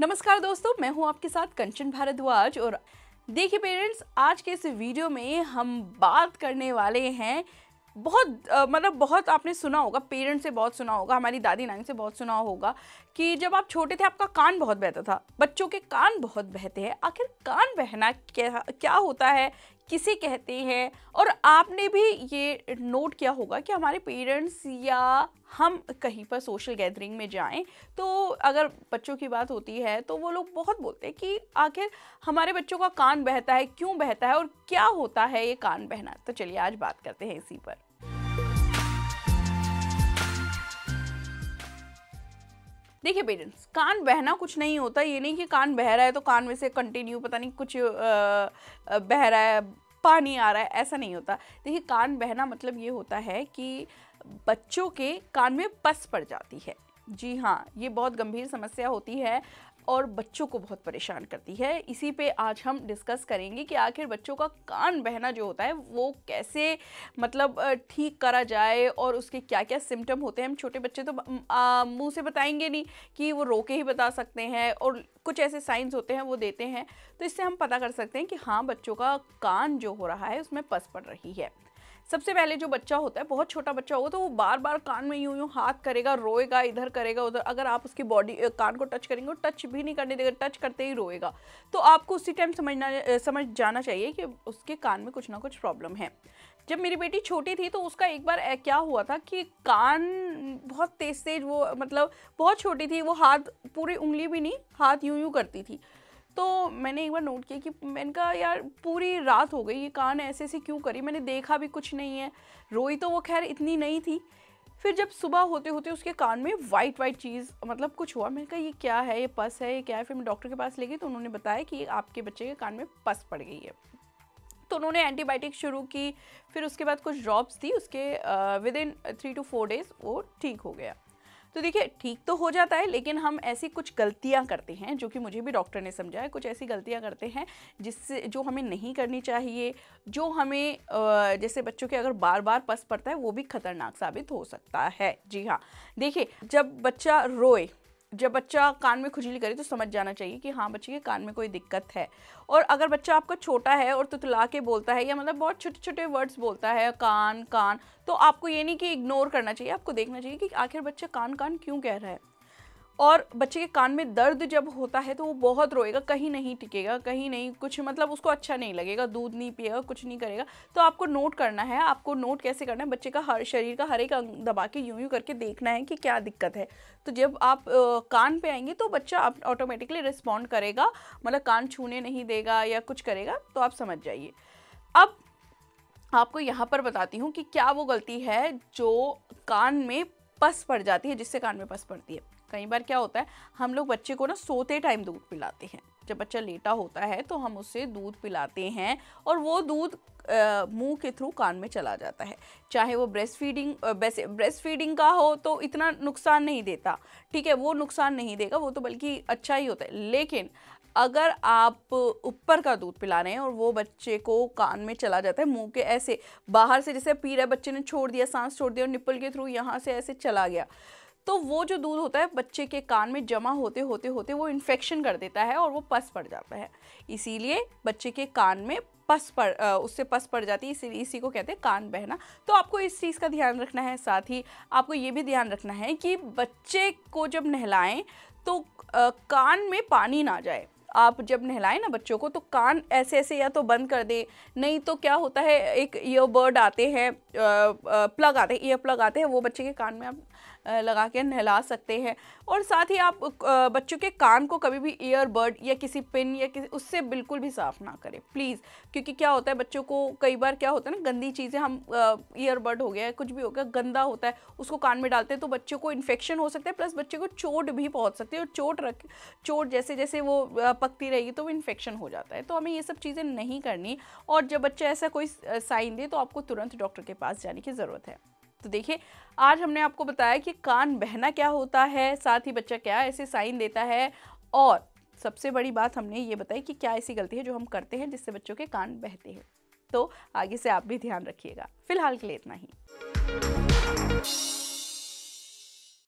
नमस्कार दोस्तों मैं हूं आपके साथ कंचन भारद्वाज और देखिए पेरेंट्स आज के इस वीडियो में हम बात करने वाले हैं बहुत आ, मतलब बहुत आपने सुना होगा पेरेंट्स से बहुत सुना होगा हमारी दादी नानी से बहुत सुना होगा कि जब आप छोटे थे आपका कान बहुत बहता था बच्चों के कान बहुत बहते हैं आखिर कान बहना क्या क्या होता है किसे कहते हैं और आपने भी ये नोट किया होगा कि हमारे पेरेंट्स या हम कहीं पर सोशल गैदरिंग में जाएं तो अगर बच्चों की बात होती है तो वो लोग बहुत बोलते हैं कि आखिर हमारे बच्चों का कान बहता है क्यों बहता है और क्या होता है ये कान बहना तो चलिए आज बात करते हैं इसी पर देखिए पेरेंट्स कान बहना कुछ नहीं होता ये नहीं कि कान बह रहा है तो कान में से कंटिन्यू पता नहीं कुछ आ, बह रहा है पानी आ रहा है ऐसा नहीं होता देखिए कान बहना मतलब ये होता है कि बच्चों के कान में पस पड़ जाती है जी हाँ ये बहुत गंभीर समस्या होती है और बच्चों को बहुत परेशान करती है इसी पे आज हम डिस्कस करेंगे कि आखिर बच्चों का कान बहना जो होता है वो कैसे मतलब ठीक करा जाए और उसके क्या क्या सिम्टम होते हैं हम छोटे बच्चे तो मुँह से बताएंगे नहीं कि वो रो के ही बता सकते हैं और कुछ ऐसे साइंस होते हैं वो देते हैं तो इससे हम पता कर सकते हैं कि हाँ बच्चों का कान जो हो रहा है उसमें पस पड़ रही है सबसे पहले जो बच्चा होता है बहुत छोटा बच्चा होगा तो वो बार बार कान में यूं यूं हाथ करेगा रोएगा इधर करेगा उधर अगर आप उसकी बॉडी कान को टच करेंगे वो टच भी नहीं करने देगा टच करते ही रोएगा तो आपको उसी टाइम समझना समझ जाना चाहिए कि उसके कान में कुछ ना कुछ प्रॉब्लम है जब मेरी बेटी छोटी थी तो उसका एक बार क्या हुआ था कि कान बहुत तेज़ तेज वो मतलब बहुत छोटी थी वो हाथ पूरी उंगली भी नहीं हाथ यूं यूं करती थी तो मैंने एक बार नोट किया कि मैंने कहा यार पूरी रात हो गई ये कान ऐसे ऐसे क्यों करी मैंने देखा भी कुछ नहीं है रोई तो वो खैर इतनी नहीं थी फिर जब सुबह होते होते उसके कान में वाइट वाइट चीज़ मतलब कुछ हुआ मैंने कहा ये क्या है ये पस है ये क्या है फिर मैं डॉक्टर के पास ले गई तो उन्होंने बताया कि आपके बच्चे के कान में पस पड़ गई है तो उन्होंने एंटीबायोटिक शुरू की फिर उसके बाद कुछ ड्रॉप्स दी उसके within three to four days वो ठीक हो गया तो देखिए ठीक तो हो जाता है लेकिन हम ऐसी कुछ गलतियाँ करते हैं जो कि मुझे भी डॉक्टर ने समझाया कुछ ऐसी गलतियाँ करते हैं जिससे जो हमें नहीं करनी चाहिए जो हमें जैसे बच्चों के अगर बार बार पस पड़ता है वो भी खतरनाक साबित हो सकता है जी हाँ देखिए जब बच्चा रोए जब बच्चा कान में खुजली करे तो समझ जाना चाहिए कि हाँ बच्चे के कान में कोई दिक्कत है और अगर बच्चा आपका छोटा है और तुतला के बोलता है या मतलब बहुत छोटे छोटे वर्ड्स बोलता है कान कान तो आपको ये नहीं कि इग्नोर करना चाहिए आपको देखना चाहिए कि आखिर बच्चा कान कान क्यों कह रहा है और बच्चे के कान में दर्द जब होता है तो वो बहुत रोएगा कहीं नहीं टिकेगा कहीं नहीं कुछ मतलब उसको अच्छा नहीं लगेगा दूध नहीं पिएगा कुछ नहीं करेगा तो आपको नोट करना है आपको नोट कैसे करना है बच्चे का हर शरीर का हर एक अंग दबा के यूं यूं करके देखना है कि क्या दिक्कत है तो जब आप आ, कान पे आएंगे तो बच्चा आप ऑटोमेटिकली रिस्पॉन्ड करेगा मतलब कान छूने नहीं देगा या कुछ करेगा तो आप समझ जाइए अब आपको यहाँ पर बताती हूँ कि क्या वो गलती है जो कान में पस पड़ जाती है जिससे कान में पस पड़ती है कई बार क्या होता है हम लोग बच्चे को ना सोते टाइम दूध पिलाते हैं जब बच्चा लेटा होता है तो हम उसे दूध पिलाते हैं और वो दूध मुंह के थ्रू कान में चला जाता है चाहे वो ब्रेस्ट फीडिंग ब्रेस्ट फीडिंग का हो तो इतना नुकसान नहीं देता ठीक है वो नुकसान नहीं देगा वो तो बल्कि अच्छा ही होता है लेकिन अगर आप ऊपर का दूध पिला रहे हैं और वो बच्चे को कान में चला जाता है मुंह के ऐसे बाहर से जैसे पी रहा बच्चे ने छोड़ दिया सांस छोड़ दिया और निप्पल के थ्रू यहाँ से ऐसे चला गया तो वो जो दूध होता है बच्चे के कान में जमा होते होते होते वो इन्फेक्शन कर देता है और वो पस पड़ जाता है इसीलिए बच्चे के कान में पस पड़ उससे पस पड़ जाती है इसी इसी को कहते हैं कान बहना तो आपको इस चीज़ का ध्यान रखना है साथ ही आपको ये भी ध्यान रखना है कि बच्चे को जब नहलाएं तो आ, कान में पानी ना जाए आप जब नहलाएं ना बच्चों को तो कान ऐसे ऐसे या तो बंद कर दें नहीं तो क्या होता है एक ईयरबर्ड आते हैं प्लग आते हैं ईयर प्लग आते हैं वो बच्चे के कान में आप लगा के नहला सकते हैं और साथ ही आप बच्चों के कान को कभी भी ईयरबर्ड या किसी पिन या किसी उससे बिल्कुल भी साफ़ ना करें प्लीज़ क्योंकि क्या होता है बच्चों को कई बार क्या होता है ना गंदी चीज़ें हम ईयरबर्ड हो गया है कुछ भी हो गया गंदा होता है उसको कान में डालते हैं तो बच्चों को इन्फेक्शन हो सकता है प्लस बच्चे को चोट भी पहुँच सकती है और चोट रख चोट जैसे जैसे वो पकती रहेगी तो वो इन्फेक्शन हो जाता है तो हमें ये सब चीज़ें नहीं करनी और जब बच्चा ऐसा कोई साइन दे तो आपको तुरंत डॉक्टर के पास जाने की ज़रूरत है तो देखिए आज हमने आपको बताया कि कान बहना क्या होता है साथ ही बच्चा क्या ऐसे साइन देता है और सबसे बड़ी बात हमने ये बताई कि क्या ऐसी गलती है जो हम करते हैं जिससे बच्चों के कान बहते हैं तो आगे से आप भी ध्यान रखिएगा फिलहाल के लिए इतना ही